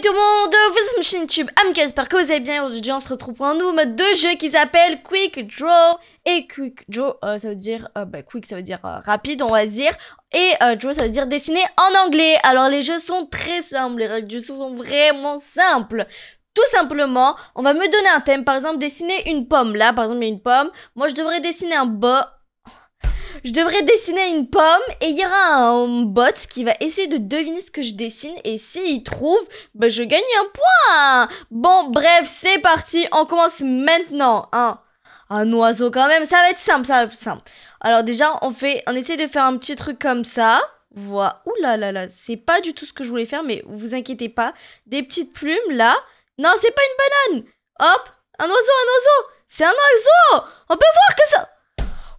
Salut tout le monde, vous êtes YouTube Amical, j'espère que vous allez bien. Aujourd'hui, on se retrouve pour un nouveau mode de jeu qui s'appelle Quick Draw. Et Quick Draw, euh, ça veut dire, euh, bah, Quick, ça veut dire euh, rapide, on va dire. Et Draw, ça veut dire dessiner en anglais. Alors, les jeux sont très simples, les règles du jeu sont vraiment simples. Tout simplement, on va me donner un thème, par exemple, dessiner une pomme. Là, par exemple, il y a une pomme. Moi, je devrais dessiner un, bas je devrais dessiner une pomme et il y aura un bot qui va essayer de deviner ce que je dessine et s'il trouve, bah, je gagne un point. Bon, bref, c'est parti, on commence maintenant. Hein. Un oiseau quand même, ça va être simple, ça va être simple. Alors déjà, on fait, on essaie de faire un petit truc comme ça. Voilà. Ouh là là là, c'est pas du tout ce que je voulais faire, mais vous inquiétez pas. Des petites plumes là. Non, c'est pas une banane. Hop, un oiseau, un oiseau. C'est un oiseau. On peut voir que ça.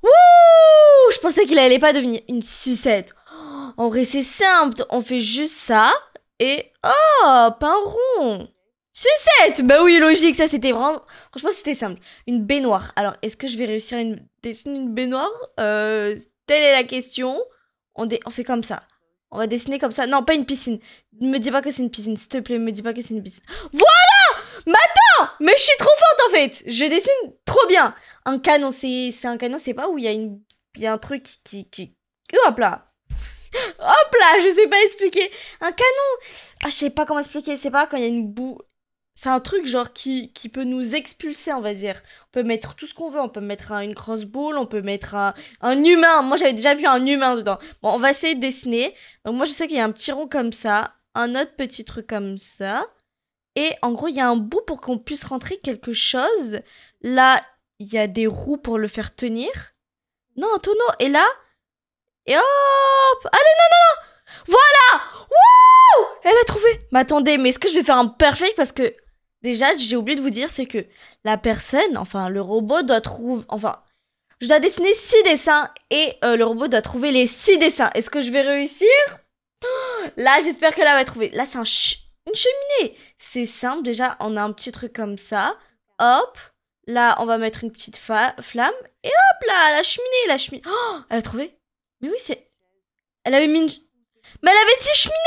Wouh Je pensais qu'il allait pas devenir une sucette. Oh, en vrai, c'est simple. On fait juste ça et oh, pain rond. Sucette Bah oui, logique, ça c'était vraiment... Franchement, c'était simple. Une baignoire. Alors, est-ce que je vais réussir à une... dessiner une baignoire euh, Telle est la question. On, on fait comme ça. On va dessiner comme ça. Non, pas une piscine. Ne me dis pas que c'est une piscine, s'il te plaît. Ne Me dis pas que c'est une piscine. Voilà Ma mais je suis trop forte en fait Je dessine trop bien Un canon, c'est un canon, c'est pas où il y, a une... y a un truc qui... Hop là Hop là, je sais pas expliquer. Un canon. Ah, je sais pas comment expliquer. C'est pas quand il y a une boue. C'est un truc genre qui, peut nous expulser, on va dire. On peut mettre tout ce qu'on veut. On peut mettre une crossbow On peut mettre un, un humain. Moi, j'avais déjà vu un humain dedans. Bon, on va essayer de dessiner. Donc, moi, je sais qu'il y a un petit rond comme ça. Un autre petit truc comme ça. Et en gros, il y a un bout pour qu'on puisse rentrer quelque chose. Là, il y a des roues pour le faire tenir. Non, un tonneau. Et là. Et hop Allez, non, non, non voilà Wouh Elle a trouvé Mais attendez, mais est-ce que je vais faire un perfect Parce que, déjà, j'ai oublié de vous dire, c'est que la personne, enfin, le robot doit trouver... Enfin, je dois dessiner 6 dessins et euh, le robot doit trouver les six dessins. Est-ce que je vais réussir Là, j'espère que là, va trouver. Là, c'est un cheminée. C'est simple, déjà, on a un petit truc comme ça. Hop, là, on va mettre une petite flamme. Et hop là, la cheminée, la cheminée. Oh, elle a trouvé Mais oui, c'est... Elle avait mis une... Mais elle avait dit cheminée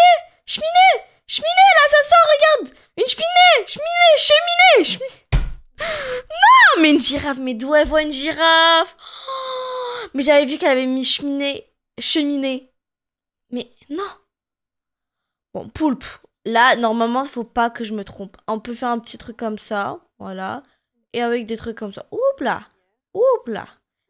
Cheminée Cheminée, là, ça sort, regarde Une cheminée Cheminée Cheminée Non, mais une girafe, mais d'où elle voit une girafe oh, Mais j'avais vu qu'elle avait mis cheminée, cheminée. Mais non Bon, poulpe, Là, normalement, faut pas que je me trompe. On peut faire un petit truc comme ça, voilà. Et avec des trucs comme ça. Oups là Oups là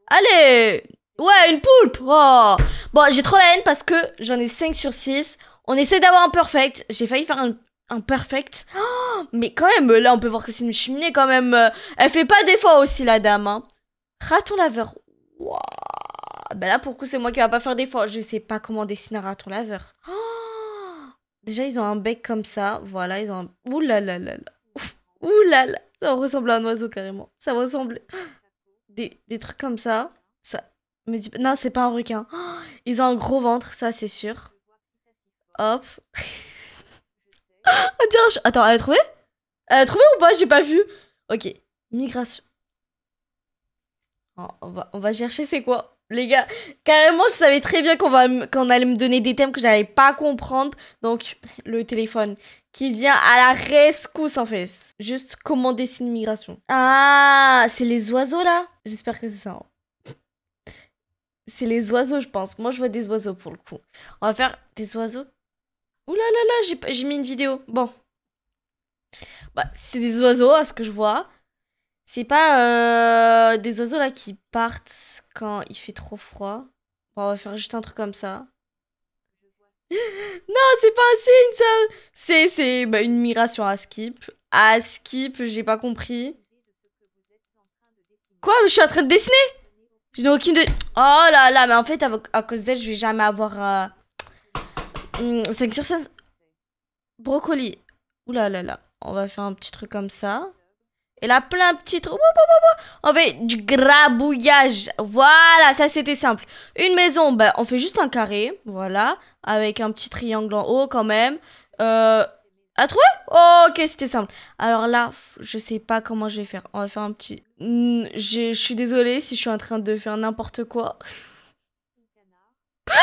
Allez Ouais, une poulpe oh. Bon, j'ai trop la haine parce que j'en ai 5 sur 6. On essaie d'avoir un perfect. J'ai failli faire un, perfect. Oh, mais quand même, là, on peut voir que c'est une cheminée quand même. Elle fait pas des fois aussi, la dame. Hein. Raton laveur. Ben là, pourquoi c'est moi qui va pas faire des fois. Je sais pas comment dessiner un raton laveur. Oh Déjà, ils ont un bec comme ça. Voilà, ils ont un... Ouh là là là là. Ouh là là. Ça ressemble à un oiseau carrément. Ça ressemble... Des, trucs comme ça. Ça... Mais Non, c'est pas un requin. Ils ont un gros ventre, ça c'est sûr. Hop. tiens, Attends, elle a trouvé Elle a trouvé ou pas J'ai pas vu. Ok. Migration. on, va, on va chercher c'est quoi les gars, carrément, je savais très bien qu'on allait me donner des thèmes que j'allais pas comprendre. Donc, le téléphone qui vient à la rescousse en fait. Juste comment une migration. Ah, c'est les oiseaux là J'espère que c'est ça. Hein. C'est les oiseaux, je pense. Moi, je vois des oiseaux pour le coup. On va faire des oiseaux. Ouh là là là, j'ai mis une vidéo. Bon. Bah, c'est des oiseaux à ce que je vois. C'est pas euh, des oiseaux là qui partent quand il fait trop froid. on va faire juste un truc comme ça. non, c'est pas un signe, seule C'est c'est bah, migration une Skip. À Skip, skip. j'ai pas compris. Quoi Je suis en train de dessiner Je n'ai aucune de... Oh là là, mais en fait, à, cause d'elle, je vais jamais avoir... 5 euh, hmm, sur 16. Brocoli. Ouh là là là. On va faire un petit truc comme ça. Elle a plein de petits trous. On fait du grabouillage. Voilà, ça c'était simple. Une maison, ben, on fait juste un carré. Voilà. Avec un petit triangle en haut quand même. Euh, à trouver Ok, c'était simple. Alors là, je sais pas comment je vais faire. On va faire un petit... Hmm, je, suis désolée si je suis en train de faire n'importe quoi. non,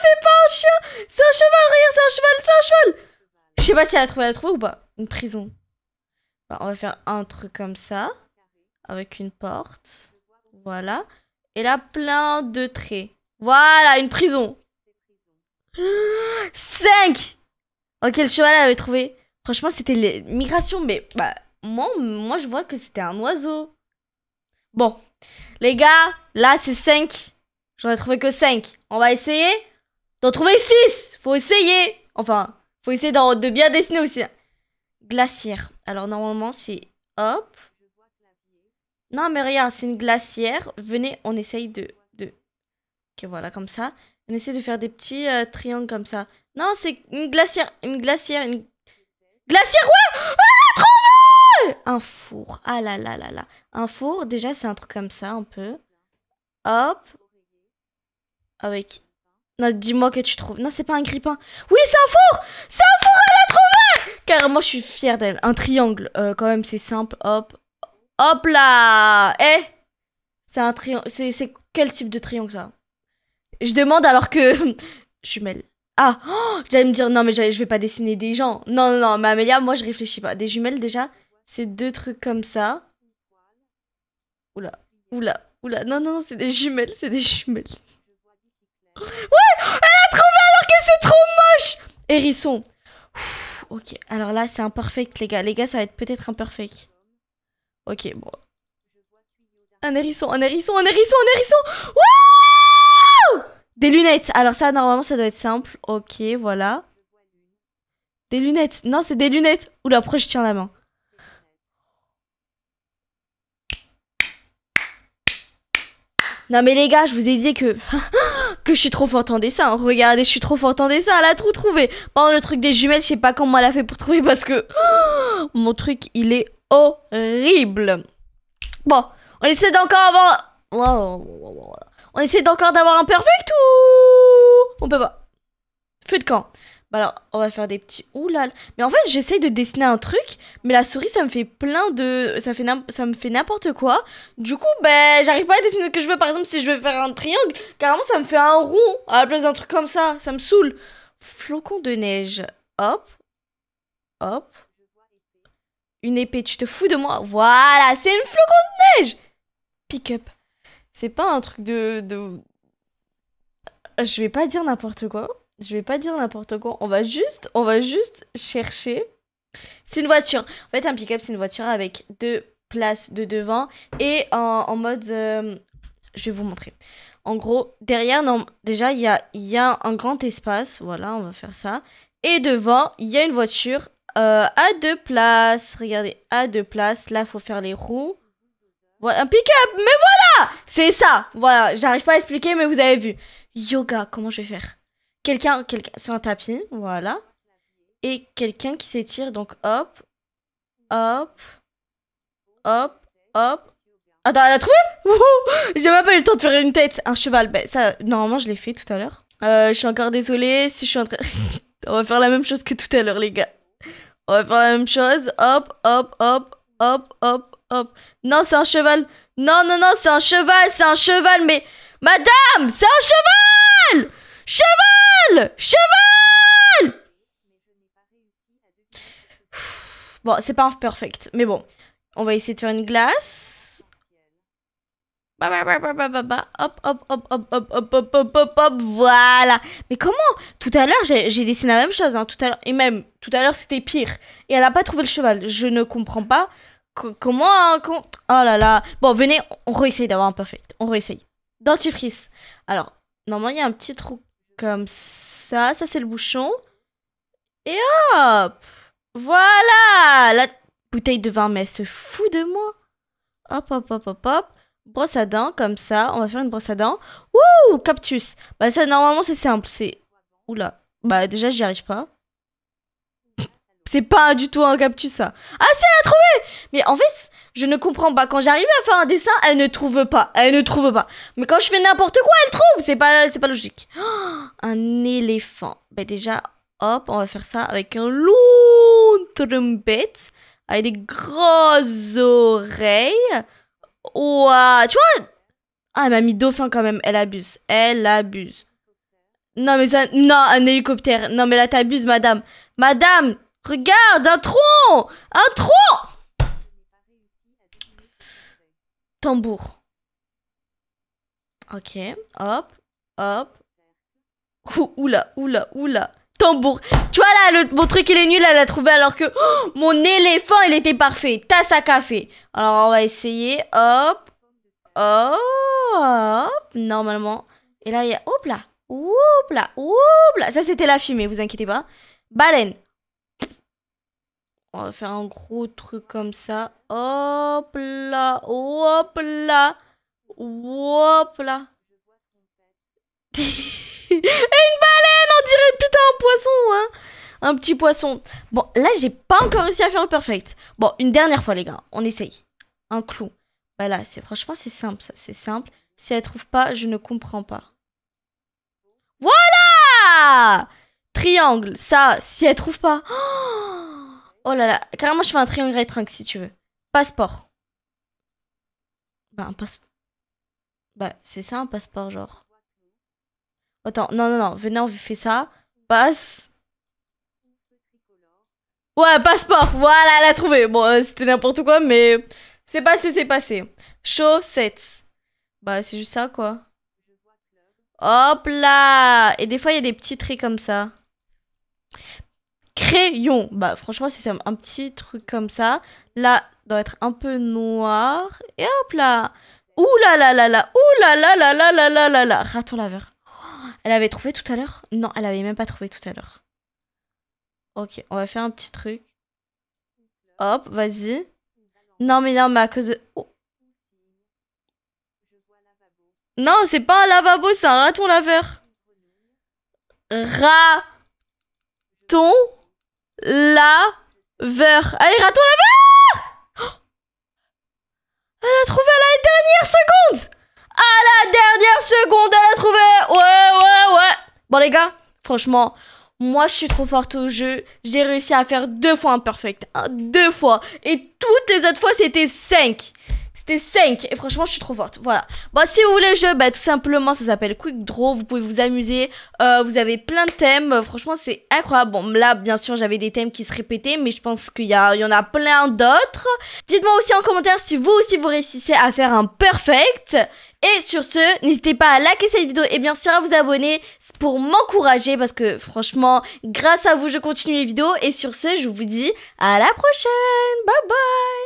c'est pas un chien C'est un cheval, regarde, c'est un cheval, c'est un cheval Je sais pas si elle a trouvé, elle a trouvé ou pas. Une prison. Bah, on va faire un truc comme ça, avec une porte. Voilà. Et là, plein de traits. Voilà, une prison. 5 Ok, le cheval avait trouvé. Franchement, c'était les migrations, mais bah, moi, moi, je vois que c'était un oiseau. Bon, les gars, là, c'est 5. J'en ai trouvé que 5. On va essayer d'en trouver 6. Faut essayer. Enfin, faut essayer de bien dessiner aussi. Glacière. Alors normalement, c'est hop. Non, mais regarde, c'est une glacière. Venez, on essaye de, de... Ok, voilà, comme ça. On essaie de faire des petits euh, triangles comme ça. Non, c'est une glacière, une glacière, une... Glacière, ouais ah, Un four. Ah là là là là. Un four, déjà, c'est un truc comme ça, un peu. Hop. Avec... Non, dis-moi que tu trouves. Non, c'est pas un grippin. Oui, c'est un four C'est un four moi je suis fière d'elle. Un triangle, euh, quand même, c'est simple. Hop, hop là Eh C'est un triangle. C'est quel type de triangle ça Je demande alors que Jumelles. Ah, oh, j'allais me dire non mais je vais pas dessiner des gens. Non non non, mais Amélia, moi je réfléchis pas. Des jumelles déjà, c'est deux trucs comme ça. Oula, oula, oula. Non non, c'est des jumelles, c'est des jumelles. Ouais, elle a trouvé alors que c'est trop moche. Hérisson ok. Alors là, c'est imperfect, les gars. Les gars, ça va être peut-être imperfect. Ok, bon. Un hérisson, un hérisson, un hérisson, un hérisson Des lunettes Alors ça, normalement, ça doit être simple. Ok, voilà. Des lunettes Non, c'est des lunettes Oula, après, je tiens la main. Non mais les gars, je vous ai dit que... que je suis trop forte en dessin. Regardez, je suis trop forte en dessin. Elle a tout trouvé. Bon le truc des jumelles, je sais pas comment elle a fait pour trouver parce que mon truc, il est horrible. Bon, on essaie d'encore avoir. On essaie d'encore d'avoir un perfect ou on peut pas. Feu de camp. Bah alors on va faire des petits oulal. Mais en fait, j'essaye de dessiner un truc, mais la souris ça me fait plein de ça fait ça me fait n'importe quoi. Du coup, ben j'arrive pas à dessiner ce que je veux. Par exemple, si je veux faire un triangle, carrément ça me fait un rond à la place d'un truc comme ça, ça me saoule. Flocon de neige. Hop. Hop. Une épée, tu te fous de moi Voilà, c'est une flocon de neige. Pick up. C'est pas un truc de, de... Je vais pas dire n'importe quoi je vais pas dire n'importe quoi. On va juste, on va juste chercher. C'est une voiture. En fait, un pick-up, c'est une voiture avec deux places de devant et en, mode. Euh, je vais vous montrer. En gros, derrière, non, déjà, il y a, y a un grand espace. Voilà, on va faire ça. Et devant, il y a une voiture euh, à deux places. Regardez, à deux places. Là, il faut faire les roues. Voilà, un pick-up. Mais voilà C'est ça. Voilà, j'arrive pas à expliquer, mais vous avez vu. Yoga, comment je vais faire quelqu'un sur un tapis, voilà. Et quelqu'un qui s'étire, donc hop, hop, hop, hop. Attends, elle a trouvé J'ai même pas eu le temps de faire une tête. Un cheval, ben ça, normalement je l'ai fait tout à l'heure. Euh, je suis encore désolée si je suis en train... On va faire la même chose que tout à l'heure, les gars. On va faire la même chose. Hop, hop, hop, hop, hop, hop. Non, c'est un cheval. Non, non, non, c'est un cheval, c'est un cheval, mais... Madame, c'est un cheval Cheval Cheval Bon, c'est pas un perfect, mais bon. On va essayer de faire une glace. Hop, hop, hop, hop, hop, hop, hop, hop, hop, hop, voilà. Mais comment Tout à l'heure, j'ai dessiné la même chose. tout à et même, tout à l'heure, c'était pire. Et elle n'a pas trouvé le cheval. Je ne comprends pas comment, Oh là là. Bon, venez, on réessaye d'avoir un perfect. On réessaye. Dentifrice. Alors, normalement, il y a un petit trou comme ça, ça c'est le bouchon. Et hop Voilà La bouteille de vin, mais elle se fout de moi. Hop, hop, hop, hop, hop. Brosse à dents, comme ça. On va faire une brosse à dents. Wouh Captus. Bah ça, normalement, c'est simple. C'est... Oula. Bah déjà, j'y arrive pas. C'est pas du tout un cactus, ça. Ah, c'est elle a trouvé Mais en fait, je ne comprends pas. Quand j'arrive à faire un dessin, elle ne trouve pas. Elle ne trouve pas. Mais quand je fais n'importe quoi, elle trouve. C'est pas, pas logique. Oh, un éléphant. Bah, déjà, hop, on va faire ça avec un long trompette. Avec des grosses oreilles. Ouah, tu vois Ah, elle m'a mis dauphin quand même. Elle abuse. Elle abuse. Non, mais ça. Non, un hélicoptère. Non, mais là, t'abuses, madame. Madame, Regarde, un tronc Un tronc Tambour. Ok, hop, hop. Ouh, oula, oula, oula. Tambour. Tu vois là, le, mon truc il est nul, elle l'a trouvé alors que oh, mon éléphant il était parfait. Tasse à café. Alors on va essayer. Hop. Hop. Normalement. Et là il y a. hop là. hop là. hop là. Ça c'était la fumée, vous inquiétez pas. Baleine. On va faire un gros truc comme ça. Hop là, hop là, hop là. une baleine, on dirait putain un poisson, hein Un petit poisson. Bon, là, j'ai pas encore réussi à faire le perfect. Bon, une dernière fois, les gars, on essaye. Un clou. Voilà, bah c'est franchement, c'est simple, ça, c'est simple. Si elle trouve pas, je ne comprends pas. Voilà Triangle, ça, si elle trouve pas... Oh Oh là là. Carrément, je fais un triangle trunk si tu veux. Passeport. Bah, un passeport. Bah, c'est ça un passeport, genre. Attends, non, non, non. Venez, on fait ça. Passe. Ouais, passeport. Voilà, elle a trouvé. Bon, euh, c'était n'importe quoi, mais c'est passé, c'est passé. Chaussettes. Bah, c'est juste ça, quoi. Hop là Et des fois, il y a des petits traits comme ça crayon. Bah franchement, si c'est un petit truc comme ça, là, doit être un peu noir. Et hop là Ouh là là là là Ouh là là là là là là là Raton laveur. elle avait trouvé tout à l'heure Non, elle avait même pas trouvé tout à l'heure. Ok, on va faire un petit truc. Hop, vas-y. Non mais non, mais à cause de... Oh. Non, c'est pas un lavabo, c'est un raton laveur. Raton laveur. Allez, raton laveur oh Elle a trouvé à la dernière seconde À la dernière seconde, elle a trouvé Ouais, ouais, ouais Bon, les gars, franchement, moi, je suis trop forte au jeu. J'ai réussi à faire deux fois un perfect. Hein, deux fois. Et toutes les autres fois, c'était cinq. C'était 5. Et franchement, je suis trop forte. Voilà. Bon, bah, si vous voulez le jeu, bah, tout simplement, ça s'appelle Quick Draw. Vous pouvez vous amuser. Euh, vous avez plein de thèmes. Franchement, c'est incroyable. Bon, là, bien sûr, j'avais des thèmes qui se répétaient, mais je pense qu'il y, y en a plein d'autres. Dites-moi aussi en commentaire si vous aussi vous réussissez à faire un perfect. Et sur ce, n'hésitez pas à liker cette vidéo et bien sûr à vous abonner pour m'encourager parce que franchement, grâce à vous, je continue les vidéos. Et sur ce, je vous dis à la prochaine. Bye bye